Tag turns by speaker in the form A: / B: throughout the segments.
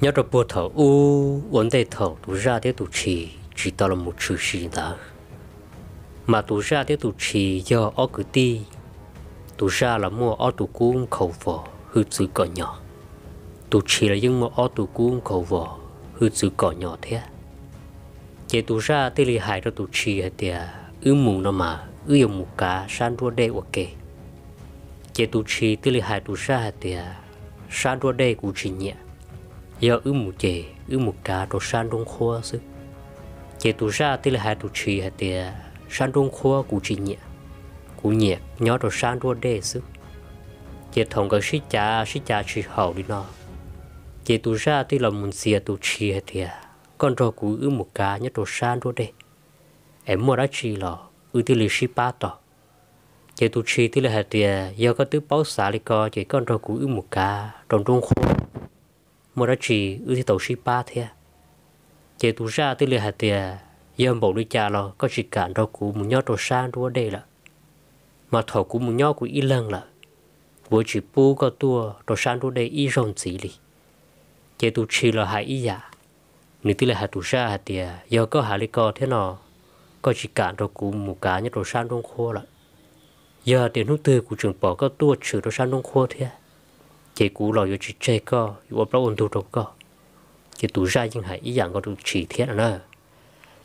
A: nhớ rồi bùa thở u vấn đề thở tụ ra thế tụ trì chỉ tao là một chữ gì đó mà tụ ra thế tụ trì do ở cứ ti tụ ra là mua ở tụ cũng khẩu vỏ hư chữ cỏ nhỏ tụ trì là những mua ở tụ cũng khẩu vỏ hư chữ cỏ nhỏ thế chế tụ ra thế lì hại cho tụ trì hay tiệt ư mù nó mà ư yêu một cá san đua đê ok chế tụ trì thế lì hại tụ ra hay tiệt san đua đê cũng chỉ nhẹ giờ ư mù chè ư mù trà đồ san đông khoa sư chè tu ra tức là hai tu chì hai tìa san đông khoa cụ chì nhẹ cụ nhẹ nhỏ đồ san đua đê sư chè thòng cái sĩ chà sĩ chà trì hậu đi nó chè tu ra tức là muốn xìa tu chì hai tìa con trò cụ ư mù cá nhỏ đồ san đua đê em mua đã chì lò ư tức là sĩ ba tỏ chè tu chì tức là hai tìa giờ có tứ báo xả đi co chè con trò cụ ư mù cá trong trong khoa mua ra chỉ ưu thế tàu sĩ ba thế chế tu ra tư liệu hạt tiền yếm bộ đi cha lo có chỉ cản đâu cũng muốn nhớ đồ sang đua đây là mà thầu cũng muốn nhớ cũng y lần là vừa chỉ bu có tua đồ sang đua đây y rồng gì lì chế tu chỉ là hai y giả nếu tư liệu hạt tu ra hạt tiền giờ có hại lý co thế nào có chỉ cản đâu cũng một cá nhớ đồ sang đông khô là giờ tiền hút tư của trường bỏ có tua trừ đồ sang đông khô thế chế cũ lo yêu chỉ chế co yêu bao ổn đủ rồi co chế tụ ra nhưng hay ý dạng có đủ chỉ thiết nữa nè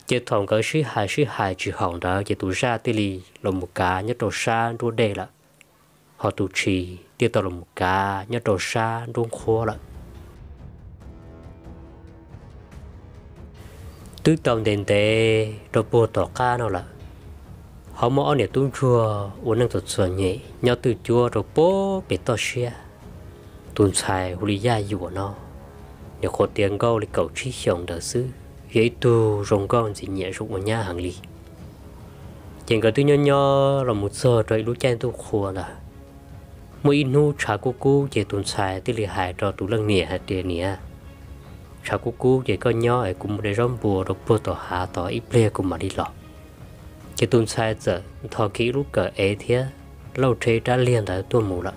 A: chế thòng cái sĩ hải sĩ hải chỉ hỏng đó chế tụ ra tê lì lo một cá nhất đồ sa đua đề là họ tụ chỉ tiêu tao lo một cá nhất đồ sa đua khô là tứ tông đền tế đồ bùa tỏ ca nó là họ mò nè tu chùa uống năng tu sửa nhẹ nhau tu chùa đồ bố bị to xia tuần xài hù lý gia dùa nó nhờ khổ tiền gâu lý cậu trí chồng đỡ sư dễ tu rồng con gì nhẹ rụng ở nhà hàng lý chẳng có tư nhỏ nhỏ là một giờ trời lũ chen tu khua là mỗi nu trả cú cú về tuần xài tí lì hại cho tù lăng nỉa hạt tiền nỉa trả cú cú về có nhỏ ấy cũng để rong bùa độc bùa tỏ hạ tỏ ít lê cũng mà đi lọ chỉ tuần xài giờ thọ kỹ lúc cờ ấy thế lâu trời đã liền đã tuôn mù lắm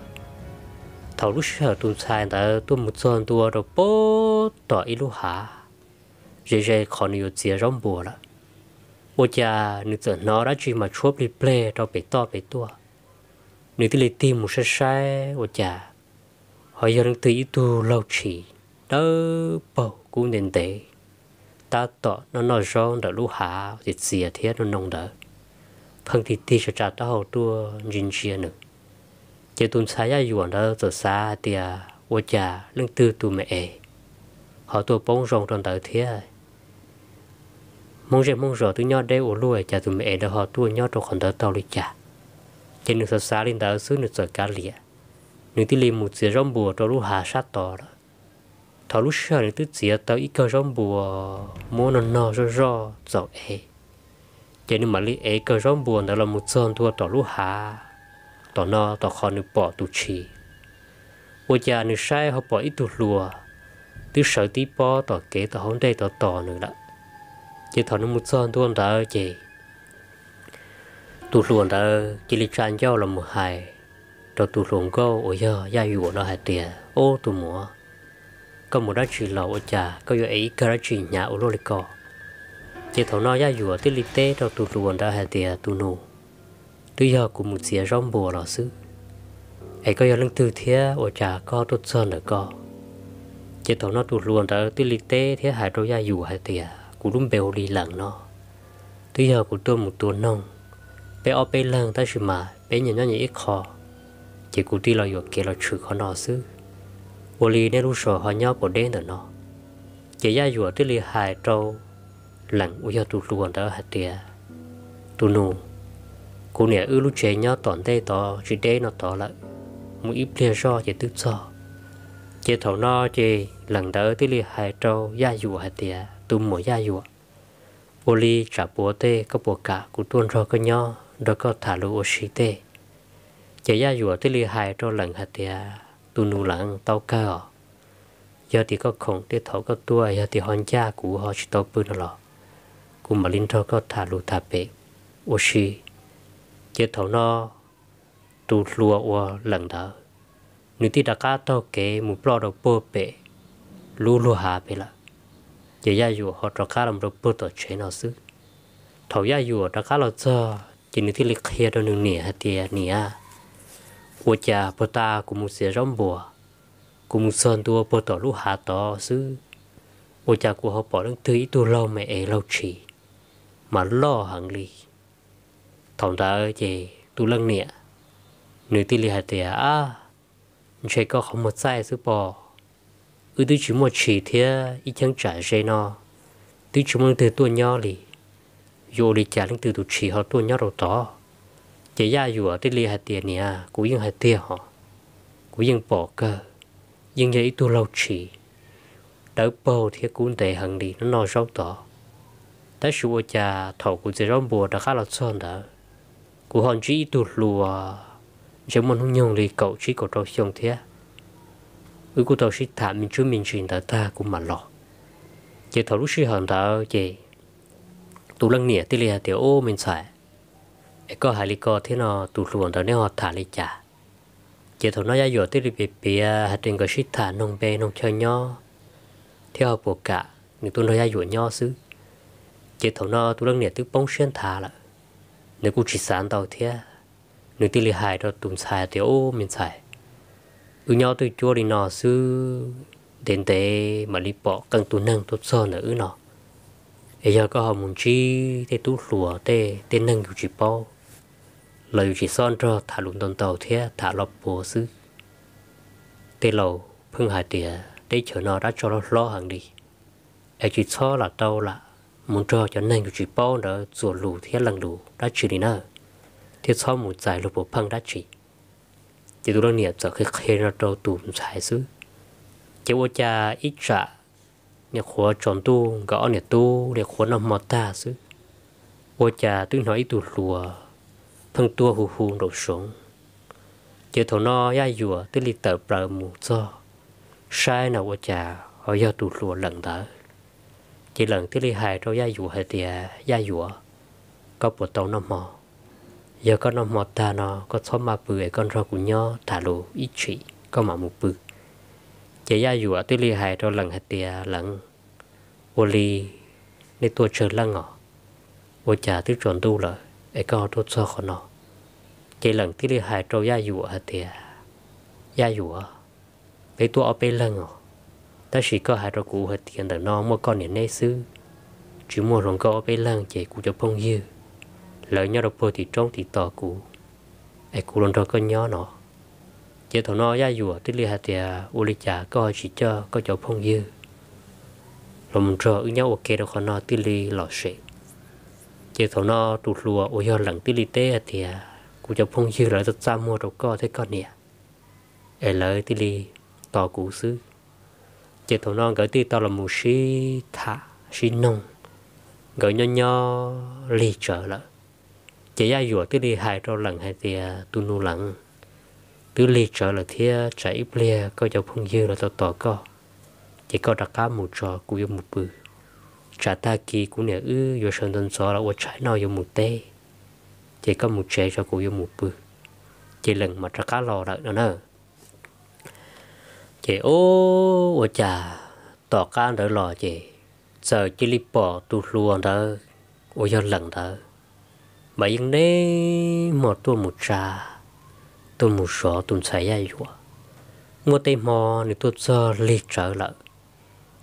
A: thầu lúc sợ tuần sai đã tu một tuần tua rồi bố tỏ ít lúc hả dễ dễ khó nhiều chia rong bùa là ô cha nữ giờ nó đã chỉ mà chốt đi ple đó bị to bị tua nữ tử lấy tim một sai sai ô cha họ giờ nữ tử ít tu lâu chỉ đỡ bầu cũng nên tệ ta tỏ nó nói rong đã lúc hả thì chia thế nó nông đỡ phần thì ti sẽ trả tao tua dinh chia nữa chế tuần sai ya yuan đó giờ xa tia à, ô cha lưng tư tu mẹ họ tu bóng rong trong đời thế à. mong rằng mong rồi tu nhớ đây ô lùi cha tu mẹ đó họ tu nhớ trong khoảng đời tàu đi cha trên nước xa linh đời xứ nước rồi cá lìa nước tí liền một chiếc rong bùa trong lúc hạ sát tỏ đó thọ lúc sau nước tí chiếc tàu ít cơ rong bùa mua nó nọ rồi rồi rồi ê trên nước mà lý ê cơ rong bùa đó là một sơn thua tỏ lúc hạ tỏ tỏ bỏ bỏ già sai ít lùa, sở ต่อนาต่อคอนึปอตุชีว่าจะนึกใช้เขาปออีตุลัวตื้อเสตีปอต่อเก๋ต่อห้องได้ต่อต่อหนึ่งละ chỉ thằng nó muốn sơn tuôn đó chị tụt luồn đó chỉ lịch tràn giao là một hài rồi tụt luồn cô ôi giờ gia dụ nó hài tìa ô tụt mùa có một đó chỉ là ô trà có giờ ấy cái đó chỉ nhà ô lô lịch cò chỉ thỏ nó gia dụ tới lịch tế rồi tụt luồn đó hài tìa tụt nụ tôi giờ của một xìa rong bùa lọ sư ấy có giờ lưng từ thế ở trà co tốt sơn ở co chỉ tàu nó tụt luôn đã tôi lịch tế thế hải đôi gia dù hải tìa của đúng bèo đi lặng nó tôi giờ của tôi một tuần nông bé ở bé lăng ta chỉ mà bé nhìn nó như ít khó chỉ cũng tuy là vừa kia là trừ khó nó sư vô lý nên lúc sổ họ nhau của đen nó chỉ gia dù tôi li hải trâu lặng u giờ tụt luôn đã hải tìa tụt nung cô nè ư lúc chế nhau tổn tê tỏ chỉ đế nó tỏ lại một ít lia do chỉ tức so chỉ thầu no chỉ lần đỡ tí lì hai trâu gia dụ hai tìa tùm mỗi gia dụ ô ly trả bố tê có bố cả của tuôn rồi có nhau đó có thả lũ ô xí tê chỉ gia dụ tí lì hai trâu lần hai tìa tù nụ lặng tao cơ giờ thì có khổng tê thầu có tua giờ thì hòn cha của họ chỉ tao bư nó lọ cũng mà linh trâu có thả lũ thả bể ô xí จตเนอตูลัวอวหลังเถอะนึกที่ดักาเท่าเก๋มุปลอดอกเปเปลู่ลู่หาไปละเจย่าอยู่หอดรักาลำรบเปต่อเฉยนอซึเถาย่าอยู่ดักาเราจะจินที่เล็กเฮียดอนึงเหนียเตียเหนียกัวจะปตากุมเสียร้อำบัวกุมซอนตัวปต่อลู่หาต่อซึกัวจะกัวหอบปอดังถือตัวเราไม่เอเราฉีมาล่อหังลี thòng ra chị tu lăng nịa nữ tí lì hạt tìa à chơi có không một sai sư bò ư tư chỉ một chỉ thia ít chẳng trả dây nó tư chỉ mong từ tuôn nho lì dù lì trả lên từ tụ chỉ họ tuôn nho đầu tỏ chỉ ra dù ở tí lì hạt tìa nịa cũng yên hạt tìa họ cũng yên bỏ cơ nhưng vậy tu lâu chỉ đỡ bầu thì cũng để hằng đi nó nói rõ tỏ ta sửa cha thầu cũng sẽ rong bùa đã khá là son đã của hòn chỉ tụt lùa giống mình không nhung lì cậu chỉ có trâu xong thế ừ của tàu sĩ thả mình chú mình chuyện ta ta cũng mà lọ chỉ thầu lúc sĩ hòn ta chỉ tụ lăng nỉa tê lìa tiểu ô mình xài có hai lý co thế nó tụ luồn đó nếu họ thả lý trả chỉ thầu nó ra dỗ tê lì bị bị hạt tiền có sĩ thả nông bê nông chơi nho theo bộ cả người tôi nói ra dỗ nho xứ chỉ thầu nó tụ lăng nỉa tức bóng xuyên thả lại nếu cũng chỉ sáng tàu thế nếu tí lì hại đó tùm xài thì ô mình xài ư nhau từ chua đi nọ sư đến tế mà đi bỏ cần tù nâng tốt sơn ở nó bây giờ có họ muốn chi thì tú lùa thế thế nâng của chỉ bao lời chỉ son cho thả lùn tồn tàu thế thả lọp bùa sư thế lầu phương hải tỉa để chờ nó đã cho nó lo hàng đi ai chỉ cho là tàu là muốn cho cho nên chỉ bao đó rùa lù thế lần lù đã chỉ đi nữa thế sau một giải lục bộ phăng đã chỉ chỉ tôi đang niệm giờ khi khi ra đầu tụm giải xứ chỉ ô cha ít trả nè khóa tròn tu gõ niệm tu nè khóa nằm mọt ta xứ ô cha tôi nói tụt lùa phăng tua hù hù đổ xuống chỉ thầu no ya dùa tôi li tờ bờ mù cho sai nào ô cha họ do tụt lùa lần tới chỉ lần thứ ly hại rồi gia dụ hệ thì gia dụ có bộ tàu nó mò giờ có nó mò ta nó có số mà bự con rau của nhau thả lù ít chị có mà một bự chỉ gia dụ thứ ly hại rồi lần hệ thì lần ô li nên tôi chờ lăng ngọ ô trả thứ chuẩn tu rồi ấy có tôi cho khó nó chỉ lần thứ ly hại rồi gia dụ hệ thì gia dụ để tôi ở bên lăng ngọ ta chỉ có hai rau củ hết tiền đằng non mua con nhện nay xứ chỉ mua rồng có bé lang chạy củ cho phong dư lợi nhau đâu bồi thì trống thì tỏ củ ai củ lần rồi có nhó nó chỉ thằng nó ra dùa tới lia hạt thì ô ly trà có chỉ cho có cho phong dư rồi mình chờ ứng nhau ok đâu còn nó tới lia lọ sệ chỉ thằng nó tụt lùa ôi giờ lần tới lia té thì củ cho phong dư lại tất ra mua đâu có thế con nè ai lợi tới lia tỏ củ xứ chế thủ non gửi ti to là một sĩ thả sĩ nông gửi nho nho lì trở lợ chế gia dùa tư đi hài rau lần hai thì tu nu lần tư lì trở là thia chạy ít lìa có cháu phong dư là tao tỏ co chỉ có đặc cá mù trò của yêu một bự trả ta kỳ cũng nè ư vô sơn tân gió là ô trái nó vô mù tê chỉ có mù chế cho của yêu một bự chỉ lần mà trả cá lò đợi nó nữa chế ô ô chà tỏ can đỡ lò chế giờ chỉ li bỏ tu luôn đỡ ô giờ lần đỡ mà yên nế một tu một trà tu một số tu xảy ra rồi mua tay mò nếu tu giờ li trở lại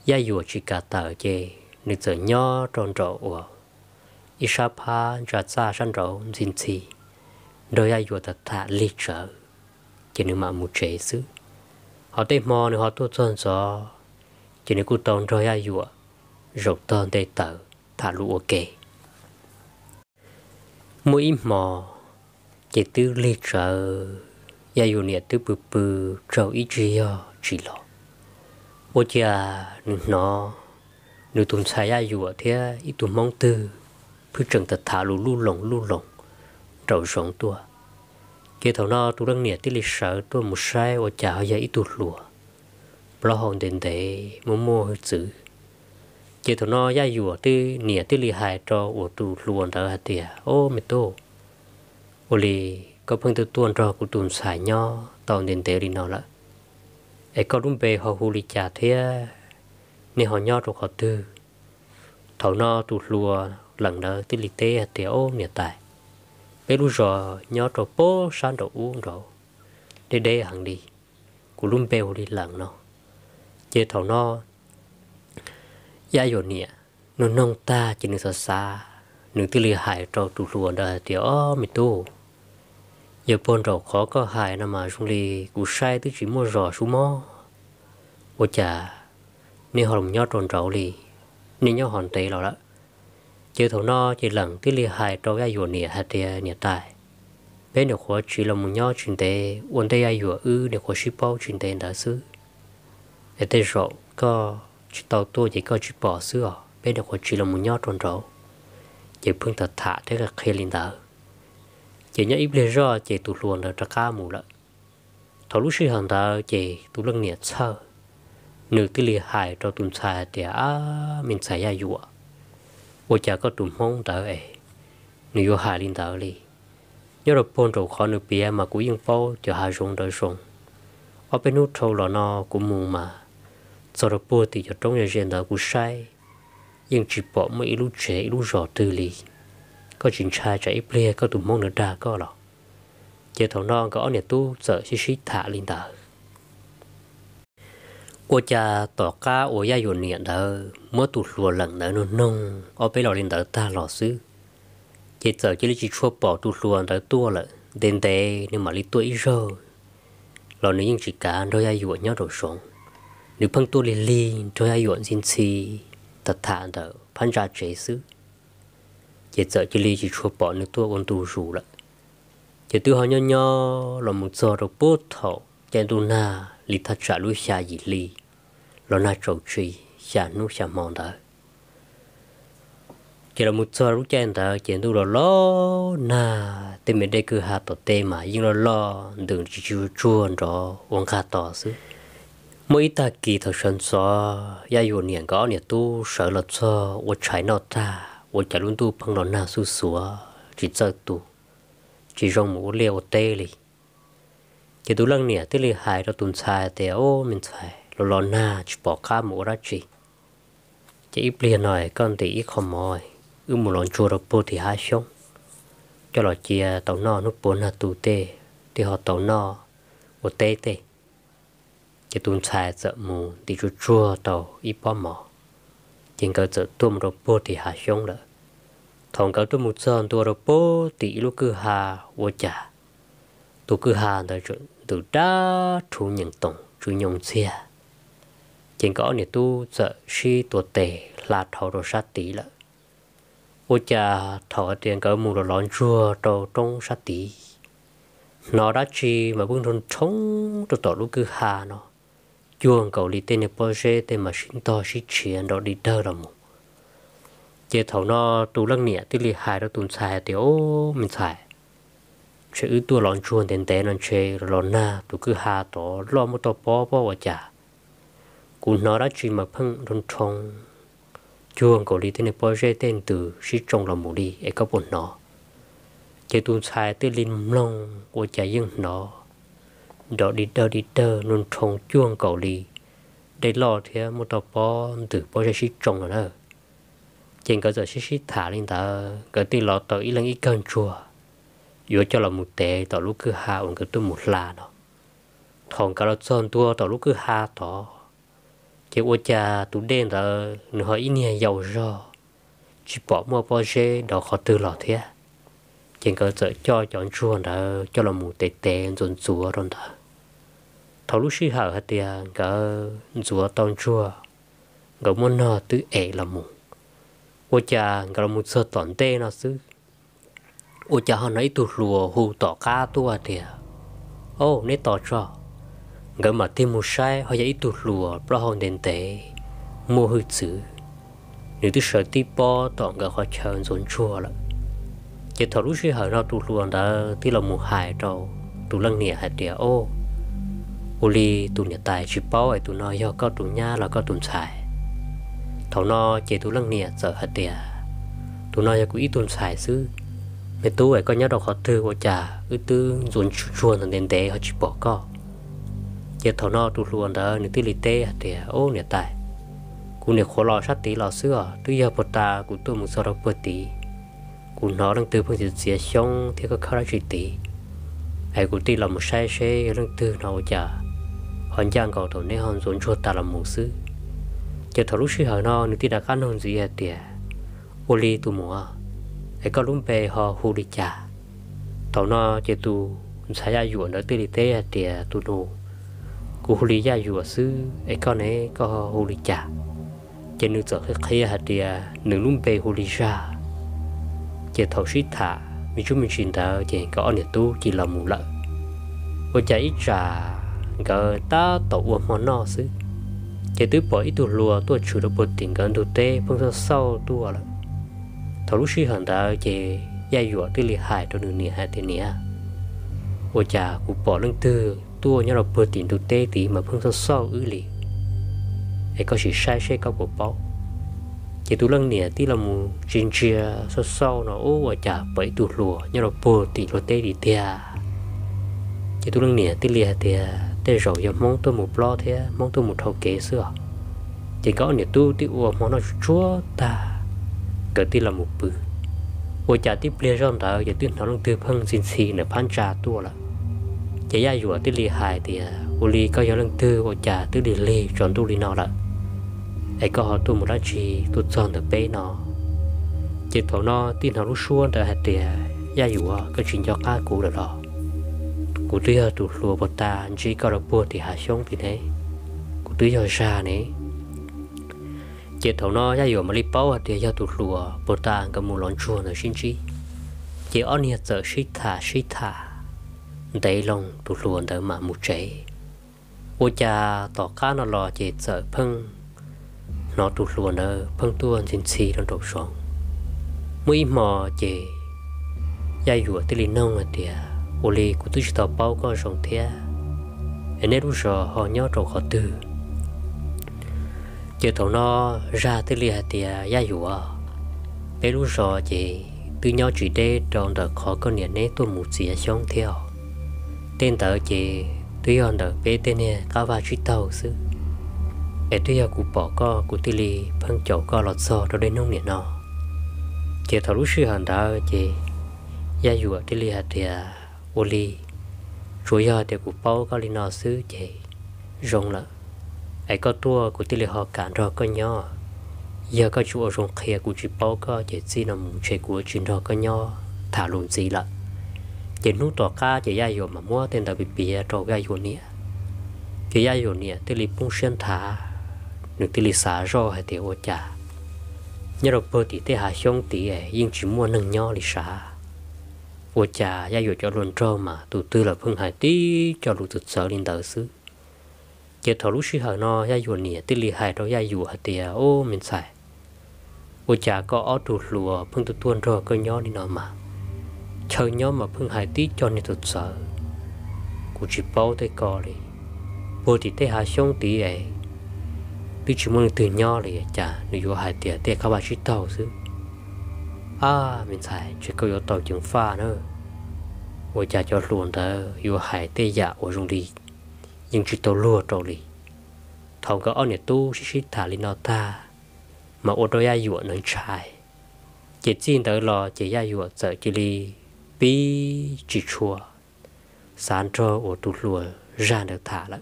A: gia dùa chỉ cả tờ chế nếu giờ nhỏ tròn trọ ủa Ishapa ra xa sân rổ xin xì đôi ai dùa thật thà li trở chỉ nếu mà một chế xứ họ tê mò nữa họ tu chân gió chỉ nên cú tông rồi ai dùa rộng tông tê tờ thả lũ ok mỗi im mò chỉ tư lê trở ya dù nè tư bự bự trở ít gì yo chỉ lo à, ô cha nữ nó nữ tụm sai ya dù thế ít tụm mong tư cứ trần thật thả lũ lũ lồng lũ lồng rộng rộng tua thì thầu nó tu đang nhiệt tí lịch sợ tu một sai và chả giờ ít tụt lùa bỏ hồn đến để mua mua hơi chữ chỉ thầu nó ra dùa tí nhiệt tí lịch hại cho và tụt lùa đó hạt tiệt ô mệt tô ô lì có phương tư tuôn trò cũng tuôn xài nho tàu đến để đi nó lại ấy có đúng bề họ hù lì chả thế nên họ nho rồi họ tư thầu nó tụt lùa lần đỡ tí lịch tê hạt tiệt ô nhiệt tài bé lu rò nhỏ trò bố san trò uống rồi để đây hàng đi cụ lùm bèo đi lặng nó chế thầu nó gia dạ dỗ nè, nó nông ta chỉ nửa xa nửa tư lì hại trò tụ lùa đời thì ó mì tu giờ bọn trò khó có hại nằm mà xuống lì cụ sai tới chỉ mua rò xuống mò ôi chà nếu họ lòng nhỏ tròn trậu lì nên nhỏ hòn tê rồi đó chỉ thổ nó chỉ lần tí li hại trâu ai dùa nịa hạt tìa nịa tài bé nịa khó chỉ là một nho chuyện tế ổn tế ai dùa ư được khóa xí bao chuyện tế đã xứ để tế rộ có chỉ tàu tua chỉ có chỉ bỏ xứ ở à. bé nịa khó chỉ là một nho tròn rậu chỉ phương thật thả thế là khi linh đạo chỉ nhớ ít lý do chỉ tụ luôn là ra ca mù lợ thảo lúc sư hàng đạo chỉ tụ lưng nịa sơ nửa tí li hại trâu tụm xài tìa mình xài ai dùa ô cha có tụm mong tờ ế nữ yêu hà linh tờ đi nhớ được pôn rồi khó nữ bia mà cũng yên phô cho hà rung đời rung ở bên nút trâu lò nó cũng mù mà sau đó pôn thì cho trong nhà riêng tờ cũng sai nhưng chỉ bỏ mấy lúc trẻ lúc rõ tư li có chính trai chạy bia có tụm mong nữa đa có lọ chế thầu non có ở nhà tu sợ xí xí thả linh tờ cô cha tỏ ca ổ gia dồn niệm đó mỗi tụt lùa lần đó nó nông ở bên lò lên đó ta lò xứ chỉ sợ chỉ lấy chỉ chua bỏ tụt lùa đó tua lợ đền đây nên mà lấy tuổi rồi lò nếu những chỉ cá đôi gia dồn nhớ đổ xuống nếu phân tua liền li đôi gia dồn xin xì thật thà đó phân ra chế xứ chỉ sợ chỉ lấy chỉ chua bỏ nước tua con tu rủ lợ chỉ tiêu họ nhau nhau là một giờ rồi bố thọ chạy tu na li thật trả lui xa dị li lo na trầu trì xa nu xa mòn đó chỉ là một số lúc trên đó chỉ tu lo lo na tên mình đây cứ hạ tổ tê mà nhưng lo lo đừng chỉ chú chuồn đó uống khá to xứ mỗi ta kỳ thật sân xó ya yêu niệm có niệm tu sợ lật xó 我 trái nó ta 我假如都碰到那叔叔啊，只在读，只让我聊得哩。chỉ tu lăng nè tức là hai đầu tuần sai thì ô mình xài lo lo na chụp bỏ cá mũ ra chỉ chỉ ít liền này con thì ít không mỏi ư một lon chua đó bố thì hai xong cho lo chia tàu nọ nó bốn là tù tê thì họ tàu nọ một tê tê chỉ tuần sai sợ mù thì chua chua tàu ít bỏ mỏ chỉ có sợ tuôn đó bố thì hai xong nữa thằng cậu tôi một giờ tôi rồi bố thì lúc cứ hà vô trả tôi cứ hà rồi từ đó chủ nhận tổng chủ nhung xia chỉ có nè tu sợ si tu tệ là thọ đồ sát tỷ lợ ô cha thọ tiền cỡ mù đồ lón chùa đồ trong sát tỷ nó đã chi mà vẫn còn chống đồ tổ lúc cứ hà nó chuông cầu đi tên nè bơ tên mà sinh to sĩ chiến đó đi đơ là mù chế thầu nó tu lăng nịa tí lì hài đó tuôn xài tiểu mình xài chế ư tua lon chuan đến té non chế lon na tu cứ hà tỏ lo một tỏ bó bó ở chả cú nó đã chỉ mà phăng run trong chuông cổ lý tên bó rê tên từ sĩ trong lòng mù đi ấy có bổn nó chế tu sai tới linh long của chả dương nó đó đi đơ đi đơ run trong chuông cổ lý để lo thì một tỏ bó từ bó rê sĩ trong là nó trên cơ giờ sĩ sĩ thả linh ta cái tin lo tới lăng ít cơn chùa yếu cho là một tệ tỏ lúc cứ hạ ông cái tu một là đó thằng cả là son tua tỏ lúc cứ hạ tỏ chỉ ô cha tu đen là nó ít nhà giàu rồi chỉ bỏ mua bao giờ đó khó từ lọ thế chỉ có sợ cho chọn chuồn đó cho là một tệ tệ rồi chúa rồi đó thằng lúc sư hạ hết tiền cả chúa tông chúa gấu muốn nó tự ẻ là mù ô cha gấu muốn sợ tổn tê nó xứ ủa cha họ nấy tụt lùa hù tỏ cá tua à thì ô nấy tỏ cho gỡ mà thêm một sai họ dạy tụt lùa pro hòn đền tế mua hư chữ nếu tôi sợ tí po tỏ gỡ họ chờ dồn chua lắm chỉ thọ lúc xưa họ nó tụt lùa đã tí là một hại trâu tụt lăng nỉa hạt địa ô ô li tụt nỉa tài chỉ bao ấy tụt nói do có tụt nha là có tụt xài thầu nó chỉ tụt lăng nỉa sợ hạt địa tụt nói do cũng ít tụt xài xứ bé tu ấy có nhớ đâu họ thư của cha ư tư dồn chuồn thằng nền tế họ chỉ bỏ co giờ thầu nó tụt luôn đó nếu tí lì tê thì ô nè tài cú nè khó lo sát tí lo xưa tư giờ bột ta cú tôi muốn sau đó bột tí cú nó đang từ phương diện xía xong thì có khá là chuyện tí ai cú tí là một sai xe đang từ nó cha hoàn trang cầu thổ nên hòn dồn chuồn ta là một sư giờ thầu lúc sư hỏi nó nếu tí đã khăn hòn gì thì ô li tu mua thế có lúc về họ hù đi chả tàu nó chỉ tu sai ra dụ nó tê đi tê thì tu nô cú hù đi ra dụ sư ấy con ấy có hù đi chả chỉ nữ sợ cái kia hạt thì nữ lúc về hù đi ra chỉ thầu sĩ thả mình chú mình xin thở chỉ có anh tu chỉ làm mù lợ và chả ít trả gờ ta tổ uổng món nọ sư chỉ tứ bỏ ít tu lùa tu chủ được bột tiền gần tu tê phong sau tu ở thầu lúc sĩ hận ta chế gia dụa tư lì hại cho nửa hai tiền nè ô chà cụ bỏ lưng tư tua nhớ là bơ tiền tu tế tí mà phương sau sơ ư lì ấy có sự sai sai có bộ bao chế tu lưng nè tí là mù chín chia sơ sơ nó ô ô chà bảy tu lùa nhớ là bơ tiền tu tê đi tia chế tu lưng nè tí lìa tia à, tê rồi giờ mong tôi một lo thế à, mong tôi một thầu kế xưa chế có nè tu tí ô mong nó chúa ta cỡ tí là một bữa, ô chả tí lia rong đó giờ tuyên thảo long tư phân xin xì nè phán trà tua là chỉ ra rùa tí lia hài thì à, ô lia có gió long tư ô chả tí đi lì tròn tu lia nó là ai có họ tu một lá chi tu tròn được bé nó chỉ thảo nó tí thảo lúc xuân đã hạt thì ra rùa có chuyện cho cá cũ rồi đó cụ lia tụt lùa bọt ta chỉ có được bùa thì hạ xuống vì thế cụ tứ giờ xa này chế thầu nó ra rồi mà đi bao thì ra tụt lùa bột ta cái mù lon chua nó xin chi chế ở nhà giờ xí thả xí thả tụt lùa đỡ mà mù chế ô cha tỏ cá nó lò chế giờ phăng nó tụt lùa nó phăng tuôn xin xì nó đổ xuống mũi mò chế ra rồi tới lì nông thì ô lì của tôi chỉ tỏ bao có rồng thế nên lúc giờ họ nhớ rồi họ từ chỉ thổ nó ra tới lìa thì gia dụ à bé lũ rồi chị từ nhau chỉ đê trong đợt khó con nhện nấy tôi một xìa xong theo tên tờ chị tuy hòn đợt bé tên nè cá vào truy tàu sư để tuy giờ cụ bỏ co cụ tì lì phân chậu co lọt xò đó đến nông nhện nó chị thổ lúc sư hòn đó chị gia dụ ở tì lì hạt thì ô lì rồi giờ thì cụ bao cá lì nó sư chị rong lợn ai có tua của tỷ lệ họ cản rồi có nhỏ giờ có chú ở rồng khía của chị bao có chỉ xin nằm chơi của chuyện rồi có nhỏ thả luôn gì lận chỉ nút tỏ ca chỉ ra rồi mà mua tiền tên là bị bìa trò gai rồi nè chỉ ra rồi nè tỷ lệ bung xuyên thả được tỷ lệ xả rồi hay tỷ ô chả nhớ rồi bơ tỷ tỷ hà xuống tỷ ấy nhưng chỉ mua nâng nhỏ lì xả ô chả ra rồi cho luôn trâu mà tụt tư là phương hải tí cho lụt tụt sợ lên tờ xứ chế thảo lúc xí hở nó ra dù nỉa tí lì hài đâu ra dù hạt ô mình xài ô chả có ó tụt lùa phương tuôn rồi cơ nhó đi nó mà chờ nhó mà phương hài tí cho nên tụt sợ cụ chỉ bao tay cò đi vô thì tay hà xong tí ấy tí chỉ muốn từ nhó đi chả nếu dù hài tìa tê các bà chỉ tàu xứ à mình xài chỉ có yếu tàu chứng pha nữa ô chả cho luôn thơ dù hài tê dạ ô rung đi nhưng chỉ tàu lùa trâu đi thằng có ông này tu chỉ chỉ thả lì nó ta mà ô đôi ai dụa nâng trái chỉ xin tới lo chỉ ai dụa sợ chỉ đi bi chỉ chua sáng cho ô tu lùa ra được thả lại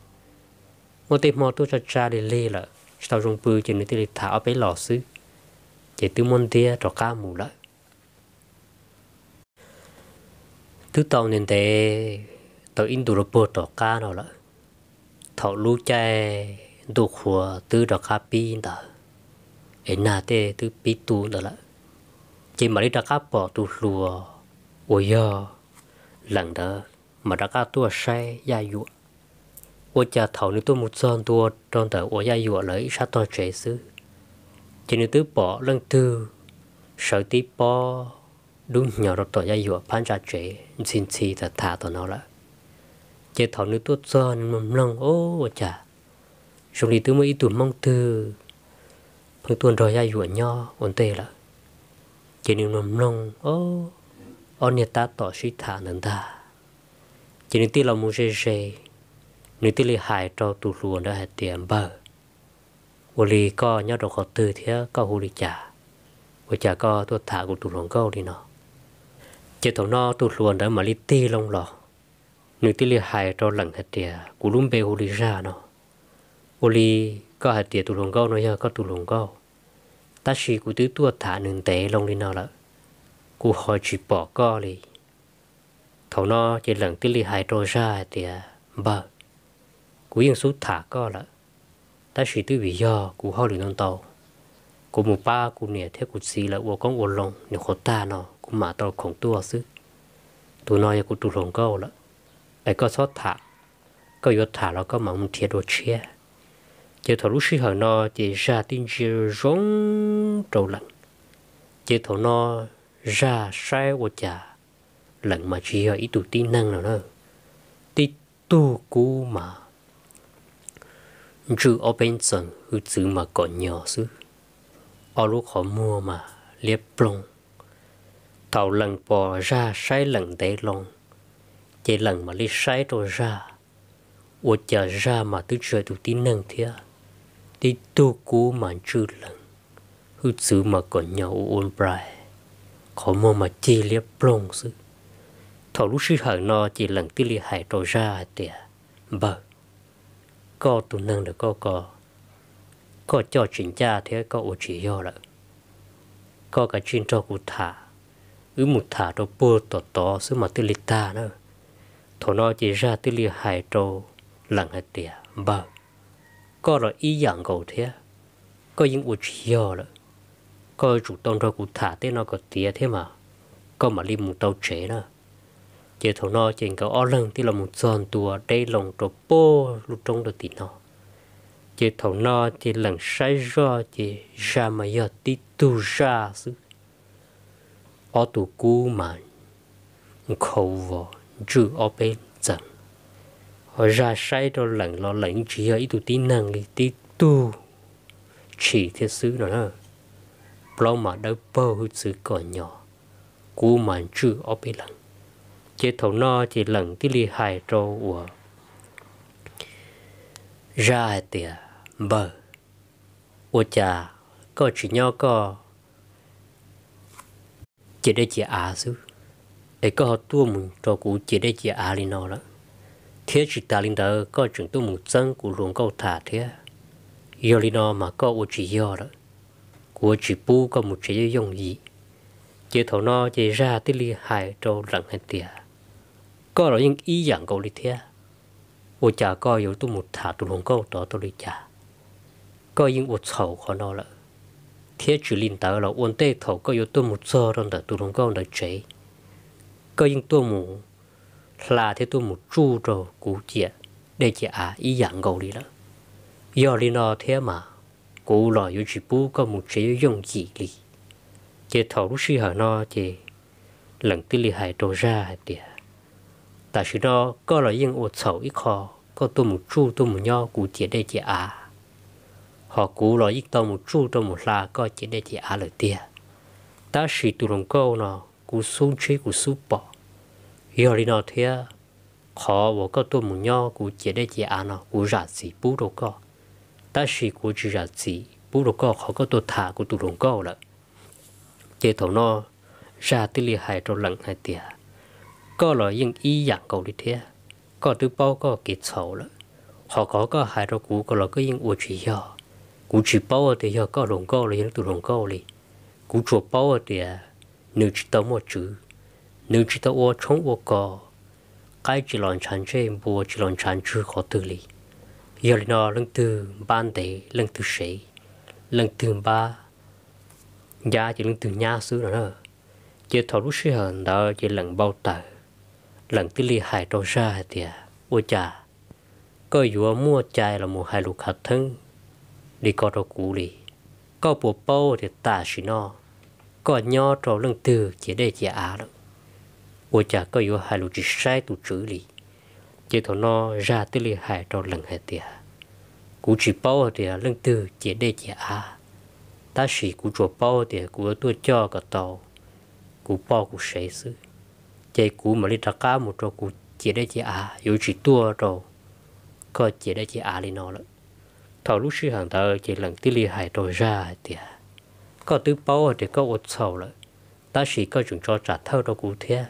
A: một tí mò tu cho cha lì lê lại tao rung bư chỉ nên lì thả ở bên lò xứ chỉ tư môn tia cho cá mù lại thứ tàu nên thế tàu in đủ robot tàu cá nào lại thọ lú chai đục khùa tư đọc khá bi đó em nà tê tư bi tu đó là chỉ mà đi đọc khá bỏ tu lùa ôi yo lần đó mà đọc khá tua say gia dụ ôi cha thọ nếu tôi một son tua trong tờ ôi gia dụ lấy sát to trẻ xứ chỉ nếu tư bỏ lần tư sợ tí bỏ đúng nhỏ rồi tỏ gia dụ phán ra trẻ xin xin thật thà tỏ nó lại chế thảo nữ tốt son nên mầm lòng ô và chả trong lý tư mấy tuần mong từ phương tuần rồi ai ruộng nho ổn tê là chế nên mầm lòng ô ôn nhiệt ta tỏ suy thả nâng ta chế nên tiêu lòng muốn dê dê nếu tiêu lý hại cho tụ ruộng đã hại tiền bờ vô lý co nhớ đồ khó từ thế co hồ lý chả vô chả co tôi thả của tụ ruộng câu đi nọ, chế thảo no tụ ruộng đã mà lý tê lòng lọt nữ tí lì hại cho lặng hạt tìa cú lùm bê hồ lì ra nó hồ li có hạt tìa tù lùng gâu nó giờ có tù lùng gâu ta chỉ cú tứ tua thả nương té lông đi nó lợ cú hỏi chỉ bỏ co li, thầu nó chỉ lặng tí li hại cho ra tìa bờ cú yên sút thả co lợ ta chỉ tứ bị do cú hỏi lì non tàu cú mù ba cú nè theo cú xì là uo con uo lồng nhiều khó ta nó cú mà tàu khổng tua xứ tụi nó giờ cú tụ lùng gâu lợ lại có sót thả có yếu thả nó có mong thiệt đồ chia chỉ thổ lúc sư hở nó chỉ ra tin chỉ rong trầu lạnh chỉ thổ nó ra sai của cha lạnh mà chỉ hở ít tụ tin năng nào nó, tí tu cú mà chứ ở bên sân hư chữ mà còn nhỏ xứ ở lúc họ mua mà liếp plong tàu lần bỏ ra sai lần tế long chỉ lần mà lấy sai rồi ra ủa chờ ra mà tôi trời tụ tí năng thế tí tu cú mà chưa lần hư sự mà còn nhau ôn bài khó mơ mà chỉ liếc plong sự thọ lúc sư hở nó chỉ lần tôi li hại rồi ra tìa bờ có tụ năng được có có có cho chuyện cha thế có ổ chỉ do là có cả chuyện cho cụ thả ứ một thả đồ bơ tỏ tỏ xứ mà tôi lấy ta nữa thổ nó chỉ ra tư liệu hải trâu lặng hạt tỉa bờ có là ý dạng cầu thế có những uất hiyo là có chủ tông rồi cũng thả tới nó có tía thế mà có mà li một tàu chế nữa chỉ thổ nó chỉ có o lần thì là một giòn tua đây lòng trộn bô lúc trong được tí nó chỉ thổ nó chỉ lần sai do chỉ ra mà giờ tí tu ra sự o tu cũ mà khâu vào chủ ở bên chẳng họ ra sai đó lạnh lo lạnh chỉ ở ít tụ tí năng tí tu chỉ thế xứ nó nè lo mà đâu bao hút sứ còn nhỏ cú mà chữ ở bên lần, chế thầu no chỉ lần tí li hài trâu của ra tìa bờ ô cha có chỉ nhau có chỉ để chỉ à xứ để có họ tu mình cho cụ chỉ để chỉ à linh nó đó thế chỉ ta linh đó có chúng tôi muốn chân cụ luôn câu thả thế yêu linh nó mà có ô chỉ yêu đó cụ chỉ bu có một chỉ dùng gì chỉ thầu nó chỉ ra tới li hại cho lặng hết tiệt có rồi những ý dạng câu lý thế ô cha có yêu tôi một thả tôi luôn câu đó tôi lý cha có những ô sầu khó nó là thế chỉ linh đó là ôn tê thầu có yêu tôi một sơ trong đó tôi luôn câu là chế cơ yên tu mù là thế tu mù chu trò cũ chia để chia à ý dạng gầu đi đó do lý nó thế mà cũ lò yêu chỉ bu có một chế dùng gì đi chế thầu lúc xí hở nó chế lần tư lý hại đồ ra đi ta chỉ nó có là yên ổ sầu ít khó có tu một chu tu một nho cũ chia để chia à họ cũ lò ít tôi một chu tôi một là có chế để chia à lời tia ta chỉ tụ lòng câu nó cú sâu chế cú sâu bỏ hiểu đi nào thế khó vô có tôi muốn nhau cú chế để chế ăn nó cú giả gì bù đồ co ta chỉ cú chỉ giả gì bù đồ co khó có tôi thả cú tụ đồng co là chế thầu nó ra tư li hại cho lần hai tiệt có là những ý dạng cầu đi thế có thứ bao có kết sầu là họ có có hại cho cú có là cái những uổng chỉ hiểu cú chỉ bao thì hiểu có đồng co là những tụ đồng co đi cú chuột bao thì nếu chỉ tao một chữ nếu chỉ tao ô chống ô cò cái chỉ lòn chán chê bùa chỉ lòn chán chư khó tư lý giờ nó lần từ ban tế lần từ sĩ lần từ ba giá chỉ lần từ nhà xứ nữa chỉ thọ lúc sĩ hờn đó chỉ lần bao tờ lần tư lý hại đâu ra hại tìa ô cha, có dùa mua chai là một hai lục hạt thân đi có đồ cũ đi có bộ bao thì ta xí nó có nho trò lần từ chỉ để chỉ à đó ô chả có yếu hai lũ chỉ sai tụ chữ lý chỉ thọ nó ra tư lì hai trò lần hết tiệt cú chỉ bao thì lần từ chỉ để chỉ à ta chỉ cú chỗ bao thì cú tôi cho cả tàu cú bao cú sấy sư chạy cú mà đi ra cá một trò cú chỉ để chỉ à yếu chỉ tua trò có chỉ để chỉ à lý nó lắm thọ lúc sư hàng thờ chỉ lần tư lì hai trò ra tiệt có tứ bao thì có ột sầu lại ta chỉ có chúng cho trả thơ đâu cú thế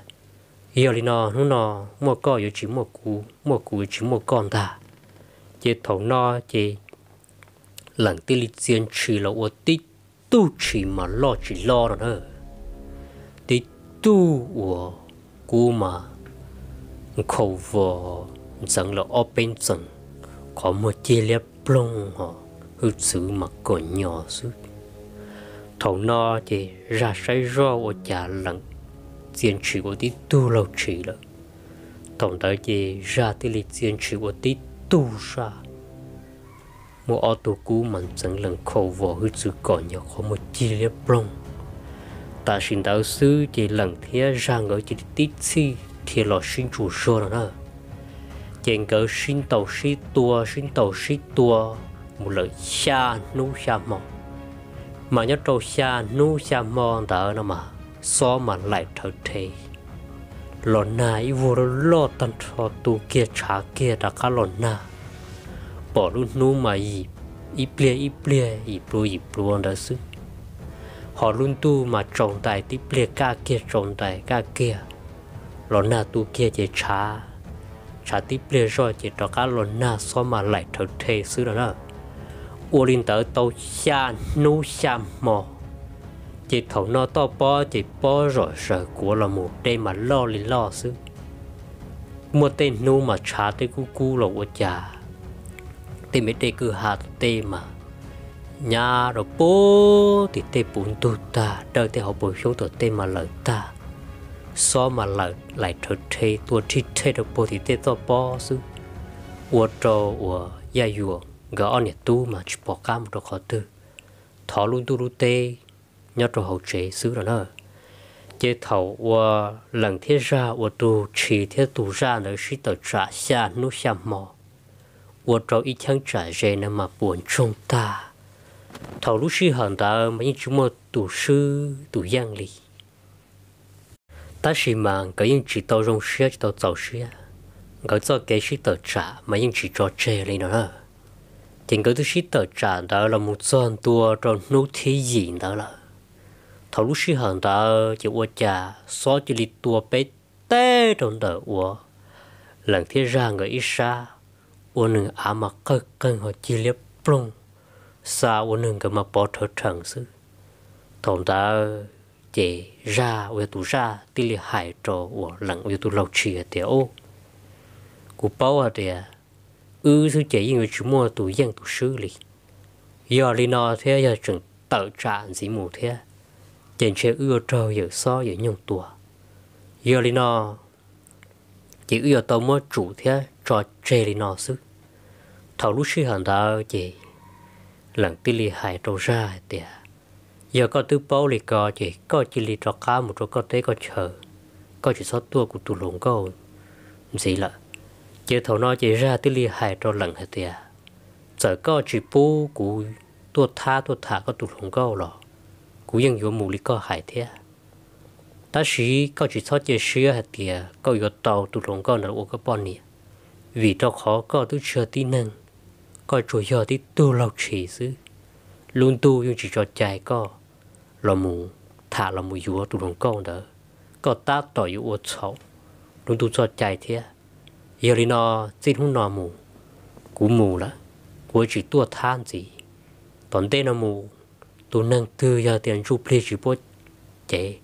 A: giờ đi nó nó nó mua co yếu chỉ mua cú mua cú chỉ mua con ta chỉ thầu nó chỉ lần tí lịch diễn chỉ là ột tí tu chỉ mà lo chỉ lo rồi nữa tí tu của cú mà khẩu vợ rằng là open rằng có một chia liệp plong họ hứa sự mà còn nhỏ xuống thầu no thì ra say ro ở chả lần tiền chỉ của tí tu lâu chỉ là tổng tới thì ra tí lịch tiền chỉ của tí tu ra một ô tô cũ mình chẳng lần khâu vỏ hư sự còn nhỏ khó một chi liếp bông. ta xin đạo sư thì lần thế ra ngỡ chỉ tí chi thì lọ sinh chủ rồi đó nè chèn cỡ sinh tàu xin tua sinh tàu xin tua một lời xa nú xa mỏng mà nhớ trâu xa nu xa mòn tờ nó mà so mà lại thở thế lòn na ý vô lo tan cho tu kia trả kia đã cá lòn na bỏ luôn nu mà gì ý plia ý plia ý plu ý plu đó xứ họ luôn tu mà trồng tài tí plia ca kia trồng tài ca kia lòn na tu kia chỉ trả trả tí plia rồi chỉ cho cá lòn na so mà lại thở thế xứ đó đó u linh tờ tàu xa nu xa mò chỉ thầu nó to bò chỉ bò rồi sợ của là một đây mà lo lên lo xứ mua tên nu mà trả tới cu cu là của cha tên mấy tê cứ hạt tên mà nhà rồi bố thì tê bún tu ta đợi tê họ bồi xuống tổ tê mà lợi ta so mà lợi lại thử thê tua thịt thê được bố thì tê to bó xứ ua trò ua gia dùa gỡ on tu mà chỉ bỏ cam một khó tư thọ luôn tu lu tê nhớ rồi hậu chế xứ rồi nữa chế thầu và lần thiết ra và tu chỉ thiết tu ra nữa sĩ tờ trả xa nu xa mò và trâu ít chẳng trả dê nên mà buồn chung ta thầu lúc sĩ hận ta mấy chú mà tu sư tu giang lì ta chỉ mà cái những chỉ tàu rong xia chỉ tàu giàu xia cái cho cái sĩ tờ trả mà những chỉ cho chê lên nữa tiền cái thứ shit tờ trả đó là một dân tua trong nô thế gì đó là thầu lúc shit hàng đó chỉ qua trả so chỉ lít tua bé tê trong đời của lần thế ra người ít xa của nương à mà cơ cân họ chỉ liếp plong xa của nương cái mà bỏ thở trần sự thằng ta chỉ ra về tu ra tỷ lệ hại trò của lần về tu lâu chi chia tiểu của bao à tiền ư sư chế người chú mua tủ dân tủ sư lì giờ lì nó thế giờ chừng tự trạng gì mù thế trên chế ưa trâu giờ so giờ nhung tùa giờ lì nó chỉ ưa tàu mua chủ thế cho chế lì nó sư thảo lúc sư hẳn đạo chị lần tí lì hại trâu ra tìa giờ có tứ bố lì có chị có chỉ lì cho cá một chỗ có tế có chờ có chỉ số tua của tụ lùng câu gì lợn chế thầu nó chỉ ra tới li hại cho lần hết tiệt sợ có chỉ bu cú tua tha tua thả có tụt không câu lọ cú ยัง yếu mù li có hại thế ta sĩ có chỉ thoát chế sửa hết tiệt có yếu tàu tụt không câu là ô có bọn nè vì cho khó có tôi chưa tí năng có chỗ giờ tí tu lọc chỉ xứ luôn tu nhưng chỉ cho chạy có là mù thả là mù yếu tụt không câu đó có ta tỏ yếu ô sầu luôn tu cho chạy thế giờ đi nó trên hung nọ mù cú mù là cú chỉ tua than gì toàn tên nó mù tu nâng tư giờ tiền chụp lê chỉ bớt chế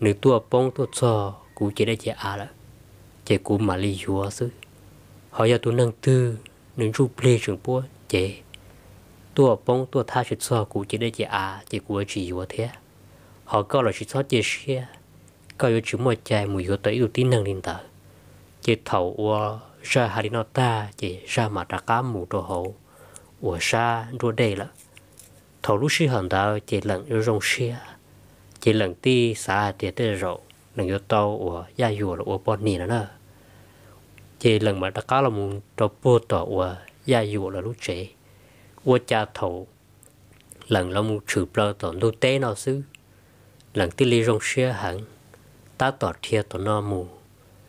A: nữ tua bông tua cho cú chỉ để chế à là chế cú mà li chúa xứ, họ giờ tu nâng tư nữ chụp lê trường bớt chế tua bông tua tha chỉ cho cú chỉ để chế à chế cú chỉ chúa thế họ coi là chỉ cho chế xe coi yếu chỉ một chạy mùi yếu tới ưu tín năng linh tạo chỉ thầu ở ra hà đi nó ta chỉ ra mà đã cá mù đồ hậu ở xa đua đây là thầu lúc xí hòn tao chỉ lần yêu rong xia chỉ lần ti xa thì tê rộ lần yêu tàu ua gia dù là ở bọn nì nữa nè chỉ lần mà đã cá là muốn cho bố tổ ở gia yu là lúc chế ua cha thầu lần là muốn chữ bơ tổ đu tế nó xứ lần ti li rong xia hẳn ta tỏ thiệt tỏ nó mù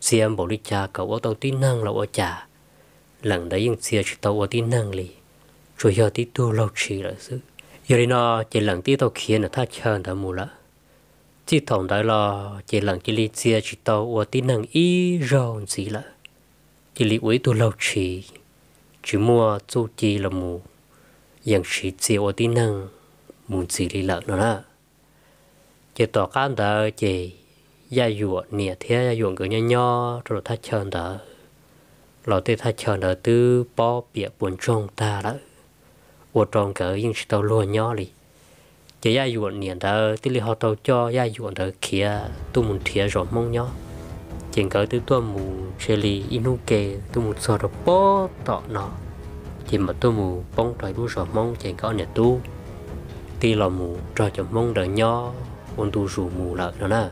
A: xem bộ đi cha cậu ở tàu tin năng là ở cha lần đấy nhưng xem chỉ tàu ở tin năng lì rồi giờ tí tu lâu chỉ là sự giờ đi nó chỉ lần tí tàu khiến là thắt chân đã mù là chỉ thòng đại là chỉ lần chỉ lì xem chỉ tàu ở tin năng y rồi gì là chỉ lì ấy tu lâu chỉ chỉ mua chú chỉ là mù yang chỉ chỉ ở tin năng muốn gì lì lỡ nữa chỉ tỏ can đời chỉ gia dụa nè thế gia dụa cứ nho nho rồi ta chờ đỡ lò tê ta chờ đỡ từ bỏ bịa buồn trong ta đó ủa trong cỡ nhưng chỉ tao luôn nho đi chỉ gia dụa nè đỡ tí li họ tao cho gia dụa đỡ kia tu muốn thiệt rồi mong nho chỉ cỡ từ tu mù chơi li inu kề tu muốn sợ được bỏ tọ nó chỉ mà tu mù bông trời đu rồi mong chỉ có nhà tu tí lò mù trò cho mong đỡ nho ôn tu rủ mù lợi đó nè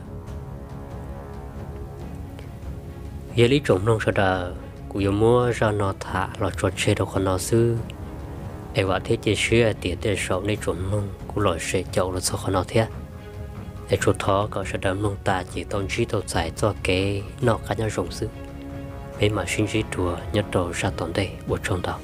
A: giờ lý trộm nông sợ đờ cũng giờ mua ra nó thả lọ chuột xe đâu còn nó sư em vợ thế chỉ xưa tiền tiền sợ lý trộm nông cũng lọ xe chậu là sao còn nó thế em chuột thó có sợ đờ nông ta chỉ tôn trí tàu giải cho cái nó cá nhau rộng sư mấy mà sinh trí chùa nhất đồ ra tồn đây buộc trong đó